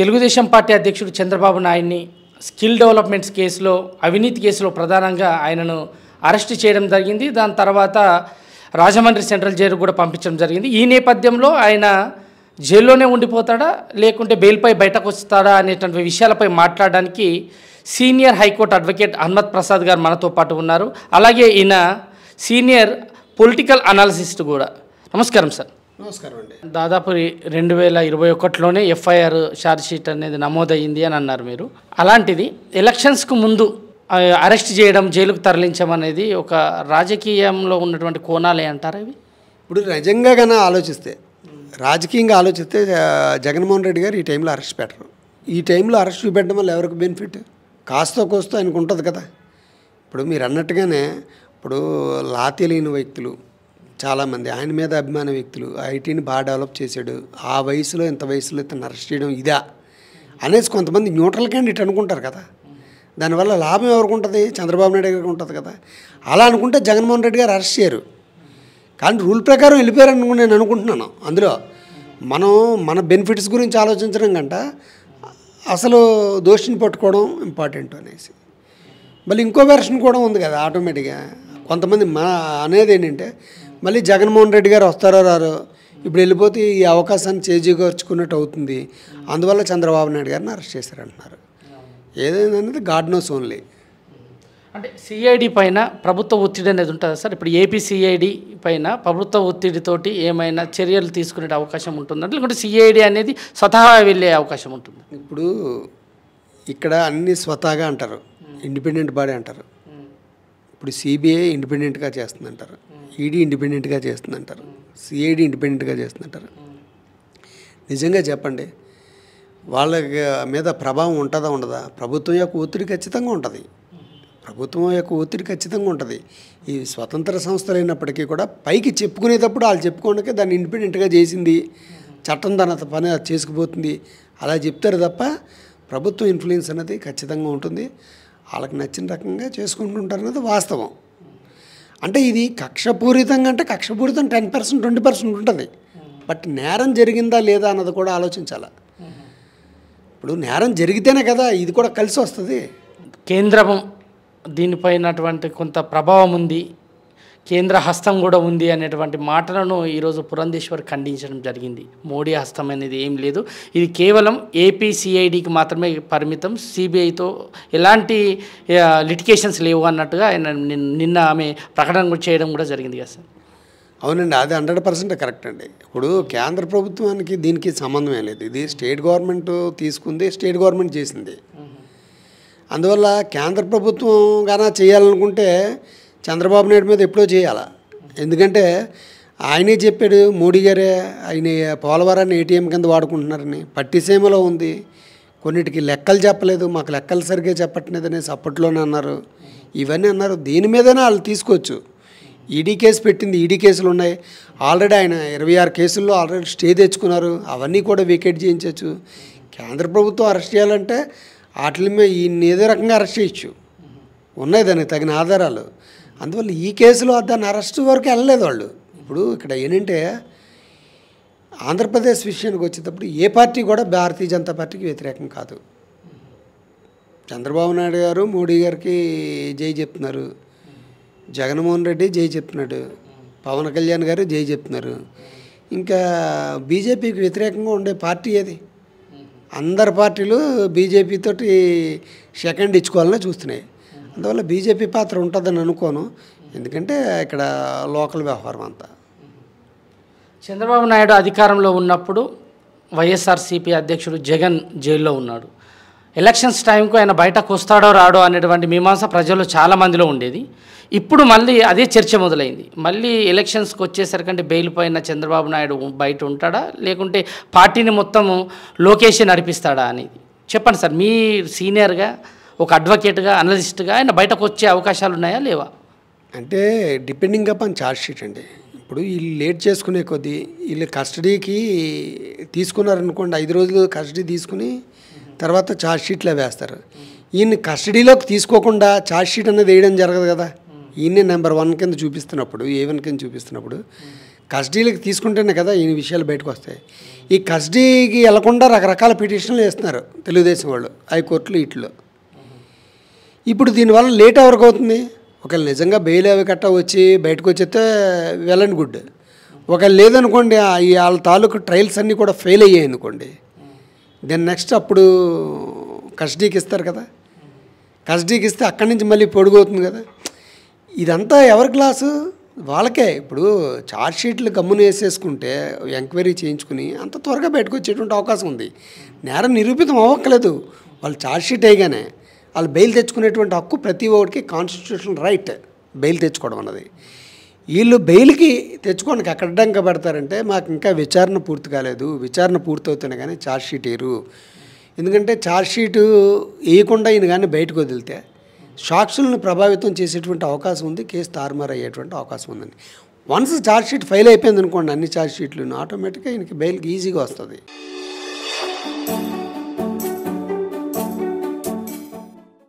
Telugu Desam party అధ్యక్షుడు చంద్రబాబు నాయుడిని skill developments కేసులో అవినీతి కేసులో ప్రధానంగా ఆయనను అరెస్ట్ చేయడం జరిగింది దాని తర్వాత రాజమండ్రి సెంట్రల్ జైలు కూడా పంపించడం జరిగింది ఈ నేపథ్యంలో ఆయన జైల్లోనే ఉండిపోతాడా లేకుంటే బెయిల్పై బయటకు వస్తాడా అనేటువంటి విషయాలపై మాట్లాడడానికి senior high court advocate Ahmed Prasad garu మనతో పాటు ఉన్నారు అలాగే ఈయన సీనియర్ పొలిటికల్ అనాలిసిస్ట్ కూడా నమస్కారం సార్ నమస్కారం అండి దాదాపు రెండు వేల ఇరవై ఒకటిలోనే ఎఫ్ఐఆర్ షార్జ్షీట్ అనేది నమోదయ్యింది అని అన్నారు మీరు అలాంటిది ఎలక్షన్స్కు ముందు అరెస్ట్ చేయడం జైలుకు తరలించడం అనేది ఒక రాజకీయంలో ఉన్నటువంటి కోణాలే అంటారు ఇవి ఇప్పుడు నిజంగా కన్నా ఆలోచిస్తే రాజకీయంగా ఆలోచిస్తే జగన్మోహన్ రెడ్డి గారు ఈ టైంలో అరెస్ట్ పెట్టరు ఈ టైంలో అరెస్ట్ చూపెట్టడం వల్ల ఎవరికి బెనిఫిట్ కాస్తో కోస్తో ఆయనకు ఉంటుంది కదా ఇప్పుడు మీరు అన్నట్టుగానే ఇప్పుడు లా తెలియని వ్యక్తులు చాలామంది ఆయన మీద అభిమాన వ్యక్తులు ఐటీని బాగా డెవలప్ చేశాడు ఆ వయసులో ఇంత వయసులో ఇతను అరెస్ట్ చేయడం ఇదా అనేసి కొంతమంది న్యూట్రల్ క్యాండిడేట్ అనుకుంటారు కదా దానివల్ల లాభం ఎవరికి ఉంటుంది చంద్రబాబు నాయుడు గారికి ఉంటుంది కదా అలా అనుకుంటే జగన్మోహన్ రెడ్డి గారు అరెస్ట్ చేయరు కానీ రూల్ ప్రకారం అనుకుని నేను అనుకుంటున్నాను అందులో మనం మన బెనిఫిట్స్ గురించి ఆలోచించడం కంట అసలు దోషిని పట్టుకోవడం ఇంపార్టెంట్ అనేసి మళ్ళీ ఇంకో వెర్షన్ కూడా ఉంది కదా ఆటోమేటిక్గా కొంతమంది మా అనేది ఏంటంటే మళ్ళీ జగన్మోహన్ రెడ్డి గారు వస్తారో రారు ఇప్పుడు వెళ్ళిపోతే ఈ అవకాశాన్ని చేజీగర్చుకున్నట్టు అవుతుంది అందువల్ల చంద్రబాబు నాయుడు గారిని అరెస్ట్ చేశారంటున్నారు ఏదైనా అనేది గాడ్ నోస్ ఓన్లీ అంటే సిఐడి పైన ప్రభుత్వ ఒత్తిడి అనేది ఉంటుందా సార్ ఇప్పుడు ఏపీ సిఐడి పైన ప్రభుత్వ ఒత్తిడితోటి ఏమైనా చర్యలు తీసుకునే అవకాశం ఉంటుందా లేకుంటే సిఐడి అనేది స్వతహా వెళ్ళే అవకాశం ఉంటుంది ఇప్పుడు ఇక్కడ అన్ని స్వతహాగా అంటారు ఇండిపెండెంట్ బాడీ అంటారు ఇప్పుడు సిబిఐ ఇండిపెండెంట్గా చేస్తుందంటారు ఈడీ e ఇండిపెండెంట్గా చేస్తుందంటారు సిఐడి ఇండిపెండెంట్గా చేస్తుందంటారు నిజంగా చెప్పండి వాళ్ళ మీద ప్రభావం ఉంటుందా ఉండదా ప్రభుత్వం యొక్క ఒత్తిడి ఖచ్చితంగా ఉంటుంది ప్రభుత్వం యొక్క ఒత్తిడి ఖచ్చితంగా ఉంటుంది ఈ స్వతంత్ర సంస్థలు అయినప్పటికీ కూడా పైకి చెప్పుకునేటప్పుడు వాళ్ళు చెప్పుకోవడానికి దాన్ని ఇండిపెండెంట్గా చేసింది చట్టం తన పని చేసుకుపోతుంది అలా చెప్తారు తప్ప ప్రభుత్వం ఇన్ఫ్లుయెన్స్ అనేది ఖచ్చితంగా ఉంటుంది వాళ్ళకి నచ్చిన రకంగా చేసుకుంటుంటారు అన్నది వాస్తవం అంటే ఇది కక్షపూరితంగా అంటే కక్షపూరితం టెన్ పర్సెంట్ ట్వంటీ పర్సెంట్ ఉంటుంది బట్ నేరం జరిగిందా లేదా అన్నది కూడా ఆలోచించాలి ఇప్పుడు నేరం జరిగితేనే కదా ఇది కూడా కలిసి వస్తుంది కేంద్రం దీనిపైనటువంటి కొంత ప్రభావం ఉంది కేంద్ర హస్తం కూడా ఉంది అనేటువంటి మాటలను ఈరోజు పురంధేశ్వర్ ఖండించడం జరిగింది మోడీ హస్తం అనేది ఏం లేదు ఇది కేవలం ఏపీసీఐడికి మాత్రమే పరిమితం సిబిఐతో ఎలాంటి లిటికేషన్స్ లేవు అన్నట్టుగా ఆయన నిన్న ఆమె ప్రకటన చేయడం కూడా జరిగింది కదా సార్ అవునండి అది హండ్రెడ్ పర్సెంట్ కరెక్ట్ అండి ఇప్పుడు కేంద్ర ప్రభుత్వానికి దీనికి సంబంధమే లేదు ఇది స్టేట్ గవర్నమెంట్ తీసుకుంది స్టేట్ గవర్నమెంట్ చేసింది అందువల్ల కేంద్ర ప్రభుత్వం కానీ చేయాలనుకుంటే చంద్రబాబు నాయుడు మీద ఎప్పుడో చేయాలా ఎందుకంటే ఆయనే చెప్పాడు మోడీ గారే ఆయన పోలవరాన్ని ఏటీఎం కింద వాడుకుంటున్నారని పట్టిసీమలో ఉంది కొన్నిటికి లెక్కలు చెప్పలేదు మాకు లెక్కలు సరిగ్గా చెప్పట్లేదు అనేసి అప్పట్లోనే అన్నారు ఇవన్నీ అన్నారు దీని మీదనే వాళ్ళు తీసుకోవచ్చు ఈడీ కేసు పెట్టింది ఈడీ కేసులు ఉన్నాయి ఆల్రెడీ ఆయన ఇరవై ఆరు కేసుల్లో ఆల్రెడీ స్టే తెచ్చుకున్నారు అవన్నీ కూడా వికెట్ చేయించవచ్చు కేంద్ర ప్రభుత్వం అరెస్ట్ చేయాలంటే వాటి మీద ఈయన ఏదో రకంగా అరెస్ట్ చేయొచ్చు ఉన్నాయి దానికి తగిన ఆధారాలు అందువల్ల ఈ కేసులో దాన్ని అరెస్ట్ వరకు వెళ్ళలేదు వాళ్ళు ఇప్పుడు ఇక్కడ ఏంటంటే ఆంధ్రప్రదేశ్ విషయానికి వచ్చేటప్పుడు ఏ పార్టీ కూడా భారతీయ జనతా పార్టీకి వ్యతిరేకం కాదు చంద్రబాబు నాయుడు గారు మోడీ గారికి జై చెప్తున్నారు జగన్మోహన్ రెడ్డి జై చెప్తున్నాడు పవన్ కళ్యాణ్ గారు జై చెప్తున్నారు ఇంకా బీజేపీకి వ్యతిరేకంగా ఉండే పార్టీ ఏది అందరి పార్టీలు బీజేపీతోటి సెకండ్ ఇచ్చుకోవాలని చూస్తున్నాయి అందువల్ల బీజేపీ పాత్ర ఉంటుందని అనుకోను ఎందుకంటే ఇక్కడ లోకల్ వ్యవహారం అంతా చంద్రబాబు నాయుడు అధికారంలో ఉన్నప్పుడు వైఎస్ఆర్సీపీ అధ్యక్షుడు జగన్ జైల్లో ఉన్నాడు ఎలక్షన్స్ టైంకు ఆయన బయటకు వస్తాడో రాడో అనేటువంటి మీమాంస ప్రజల్లో చాలా మందిలో ఉండేది ఇప్పుడు మళ్ళీ అదే చర్చ మొదలైంది మళ్ళీ ఎలక్షన్స్కి వచ్చేసరికంటే బెయిల్ పైన చంద్రబాబు నాయుడు బయట ఉంటాడా లేకుంటే పార్టీని మొత్తం లోకేషన్ నడిపిస్తాడా అనేది చెప్పండి సార్ మీ సీనియర్గా ఒక అడ్వకేట్గా అనలిస్ట్గా ఆయన బయటకు వచ్చే అవకాశాలు ఉన్నాయా లేవా అంటే depending up on charge sheet అండి ఇప్పుడు వీళ్ళు లేట్ చేసుకునే కొద్దీ వీళ్ళు కస్టడీకి తీసుకున్నారనుకోండి ఐదు రోజులు కస్టడీ తీసుకుని తర్వాత ఛార్జ్ షీట్లో వేస్తారు ఈయన్ని కస్టడీలోకి తీసుకోకుండా ఛార్జ్ షీట్ అనేది వేయడం జరగదు కదా ఈయన్ని నెంబర్ వన్ కింద చూపిస్తున్నప్పుడు ఏ వన్ కింద చూపిస్తున్నప్పుడు కస్టడీలకు తీసుకుంటేనే కదా ఈయన విషయాలు బయటకు వస్తాయి ఈ కస్టడీకి వెళ్లకుండా రకరకాల పిటిషన్లు వేస్తున్నారు తెలుగుదేశం వాళ్ళు హైకోర్టులు ఇట్లు ఇప్పుడు దీనివల్ల లేట్ ఎవరికి అవుతుంది ఒకవేళ నిజంగా బెయిల్ అవి కట్ట వచ్చి బయటకు వచ్చేస్తే వెల్ అండ్ గుడ్ ఒకవేళ లేదనుకోండి వాళ్ళ తాలూకు ట్రయల్స్ అన్నీ కూడా ఫెయిల్ అయ్యాయి అనుకోండి దెన్ నెక్స్ట్ అప్పుడు కస్టడీకి ఇస్తారు కదా కస్టడీకి ఇస్తే అక్కడి నుంచి మళ్ళీ పొడుగవుతుంది కదా ఇదంతా ఎవరి క్లాసు వాళ్ళకే ఇప్పుడు చార్జ్ షీట్లు గమ్మున వేసేసుకుంటే ఎంక్వైరీ చేయించుకుని అంత త్వరగా బయటకు వచ్చేటువంటి అవకాశం ఉంది నేరం నిరూపితం అవ్వక్కలేదు వాళ్ళు చార్జ్ షీట్ అయ్యగానే వాళ్ళు బెయిల్ తెచ్చుకునేటువంటి హక్కు ప్రతి ఒక్కడికి కాన్స్టిట్యూషన్ రైట్ బెయిల్ తెచ్చుకోవడం అన్నది వీళ్ళు బెయిల్కి తెచ్చుకోవడానికి ఎక్కడ అడ్డంగా పెడతారంటే మాకు ఇంకా విచారణ పూర్తి కాలేదు విచారణ పూర్తి కానీ ఛార్జ్షీట్ వేయరు ఎందుకంటే ఛార్జ్షీటు వేయకుండా ఈయన కానీ బయటకు వదిలితే సాక్షులను ప్రభావితం చేసేటువంటి అవకాశం ఉంది కేసు తారుమారు అయ్యేటువంటి అవకాశం ఉందండి వన్స్ ఛార్జ్షీట్ ఫైల్ అయిపోయింది అనుకోండి అన్ని ఛార్జ్షీట్లు ఆటోమేటిక్గా ఈయనకి బెయిల్కి ఈజీగా వస్తుంది